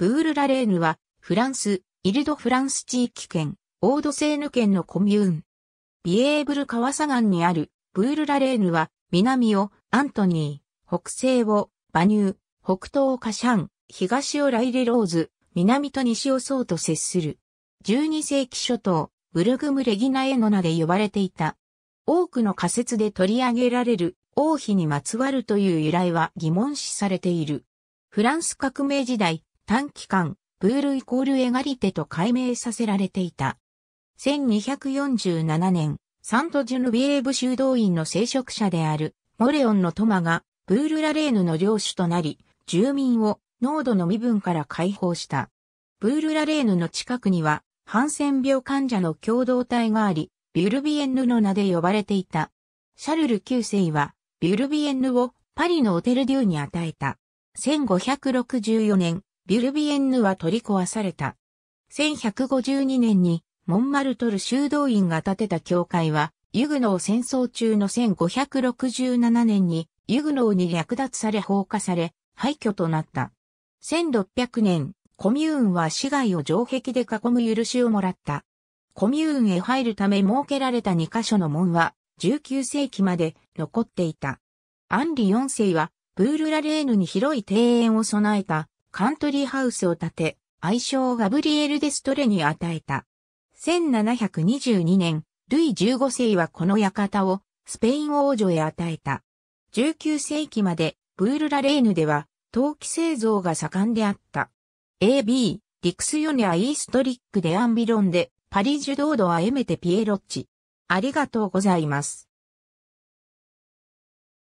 ブール・ラレーヌは、フランス、イルド・フランス地域圏、オード・セーヌ県のコミューン。ビエーブル川左岸にある、ブール・ラレーヌは、南をアントニー、北西をバニュー、北東をカシャン、東をライレローズ、南と西をソーと接する。12世紀初頭、ブルグム・レギナエのナで呼ばれていた。多くの仮説で取り上げられる王妃にまつわるという由来は疑問視されている。フランス革命時代、短期間、ブールイコールエガリテと改名させられていた。1247年、サントジュヌビエーブ修道院の聖職者であるモレオンのトマがブールラレーヌの領主となり、住民を濃度の身分から解放した。ブールラレーヌの近くには、ハンセン病患者の共同体があり、ビュルビエンヌの名で呼ばれていた。シャルル9世は、ビュルビエンヌをパリのオテルデューに与えた。1564年、ビュルビエンヌは取り壊された。1152年にモンマルトル修道院が建てた教会は、ユグノー戦争中の1567年にユグノーに略奪され放火され、廃墟となった。1600年、コミューンは市街を城壁で囲む許しをもらった。コミューンへ入るため設けられた2カ所の門は、19世紀まで残っていた。アンリ4世は、ブールラレーヌに広い庭園を備えたカントリーハウスを建て、愛称ガブリエル・デストレに与えた。1722年、ルイ15世はこの館をスペイン王女へ与えた。19世紀までブールラレーヌでは陶器製造が盛んであった。AB、リクスヨネア・イーストリックデ・アンビロンでパリジュドードア・エメテ・ピエロッチ。ありがとうございます。